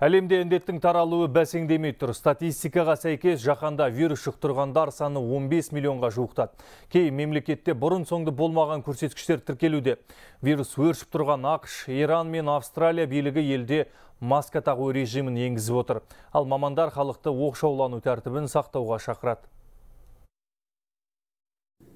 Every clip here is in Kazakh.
Әлемде індеттің таралуы бәсеңдемей тұр. Статистикаға сәйкес жақанда вирус жұқтырғандар саны 15 миллионға жуықтады. Кей мемлекетте бұрын соңды болмаған көрсеткіштер тіркелуде. Вирус өршіп тұрған ақш, Иран мен Австралия белігі елде маска тағу режимін енгізіп отыр. Ал мамандар халықты оқшаулану тәртібін сақтауға шақырады.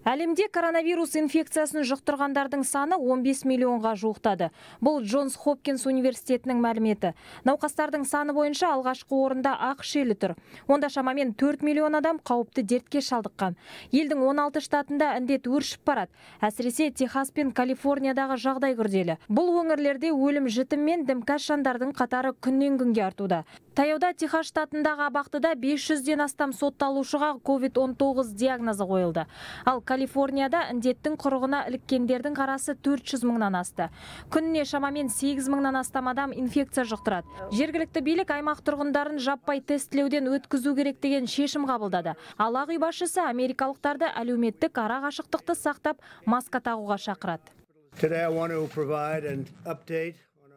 Әлемде коронавирус инфекциясын жұқтырғандардың саны 15 миллионға жуықтады. Бұл Джонс Хопкинс университетінің мәліметі. Науқастардың саны бойынша алғашқы орында ақ шелі тұр. Онда шамамен 4 миллион адам қауіпті дертке шалдыққан. Елдің 16 штатында індет өршіп барады. Әсіресе Техас пен Калифорниядағы жағдай күрделі. Бұл өңірлерде өлім жітім мен дімкәш қатары күннен күнге артуда. Таяуда Техас штатындағы абақтыда 500-ден астам сотталушыға COVID-19 диагнозы қойылды. Ал Калифорнияда індеттің құрығына іліккендердің қарасы 400 мыңнан асты. Күніне шамамен 8 мыңнан астам адам инфекция жұқтырады. Жергілікті билік аймақ тұрғындарын жаппай тестілеуден өткізу керек деген шешім қабылдады. Ал ақ үй басшысы америкалықтарды әлеуметтік ара қашықтықты сақтап маска тағуға шақырады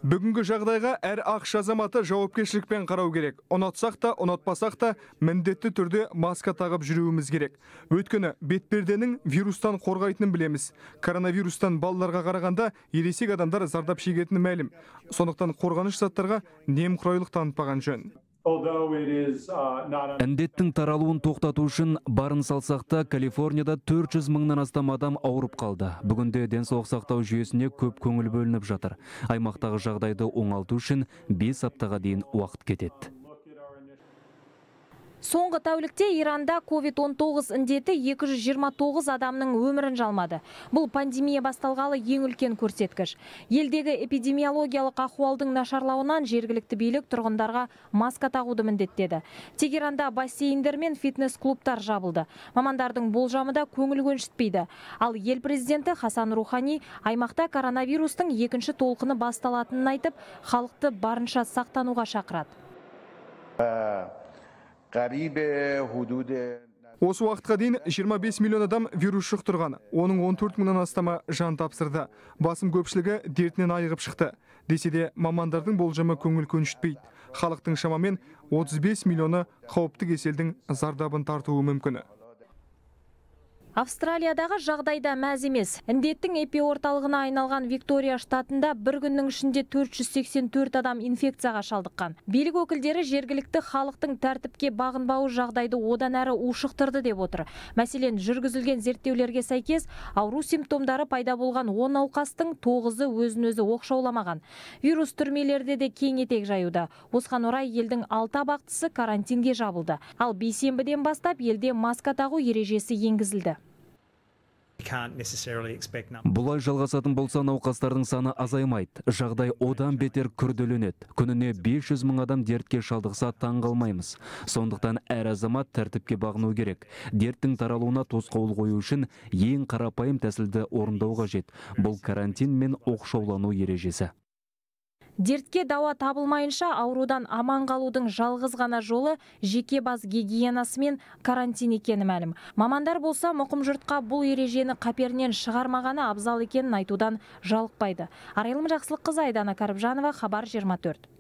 бүгінгі жағдайға әр ақш азаматы жауапкершілікпен қарау керек ұнатсақ та ұнатпасақ та міндетті түрде маска тағып жүруіміз керек өйткені бетперденің вирустан қорғайтынын білеміз коронавирустан балаларға қарағанда ересек адамдар зардап шегетіні мәлім сондықтан қорғаныш заттарға немқұрайлық танытпаған жөн Uh, індеттің таралуын тоқтату үшін барын салсақта та калифорнияда 400 мыңнан астам адам ауырып қалды бүгінде денсаулық сақтау жүйесіне көп көңіл бөлініп жатыр аймақтағы жағдайды оңалту үшін 5 аптаға дейін уақыт кетеді Соңғы тәулікте Иранда COVID-19 індеті 229 адамның өмірін жалмады. Бұл пандемия басталғалы ең үлкен көрсеткіш. Елдегі эпидемиологиялық ахуалдың нашарлауынан жергілікті билік тұрғындарға маска тағуды міндеттеді. Тегеранда бассейндер мен фитнес-клубтар жабылды. Мамандардың болжамы да көңіл көншітпейді. Ал ел президенті Хасан Рухани аймақта коронавирустың екінші толқыны басталатынын айтып, халықты барынша сақтануға шақырады. Ә, осы уақытқа дейін 25 миллион адам вирус жұқтырған оның 14 мыңнан астамы жан тапсырды басым көпшілігі дертінен айығып шықты десе де мамандардың болжамы көңіл көншітпейді халықтың шамамен 35 миллионы қауіпті кеселдің зардабын тартуы мүмкін Австралиядағы жағдайда мәз емес. Індеттің орталығына айналған Виктория штатында бір күннің ішінде 484 адам инфекцияға шалдыққан. Билік өкілдері жергілікті халықтың тәртіпке бағынбауы жағдайды одан әрі ушықтырды деп отыр. Мәселен, жүргізілген зерттеулерге сәйкес, ауру симптомдары пайда болған 10 науқастың 9-ы өзін-өзі оқшауламаған. Вирус түрмелерде де кең етек жаюда. Осыған орай елдің алты абақтысы карантинге жабылды. Ал бейсенбіден бастап елде маска тағу ережесі енгізілді бұлай жалғасатын болса науқастардың саны азаймайды жағдай одан бетер күрделенеді күніне 500 мың адам дертке шалдықса қалмаймыз. сондықтан әр азамат тәртіпке бағыну керек дерттің таралуына тосқауыл қою үшін ең қарапайым тәсілді орындауға жет. бұл карантин мен оқшаулану ережесі дертке дауа табылмайынша аурудан аман қалудың жалғыз ғана жолы жеке бас гигиенасы мен карантин екені мәлім мамандар болса мұқым жұртқа бұл ережені қаперінен шығармағаны абзал екенін айтудан жалықпайды арайлым жақсылыққызы айдана Карыбжанова, хабар 24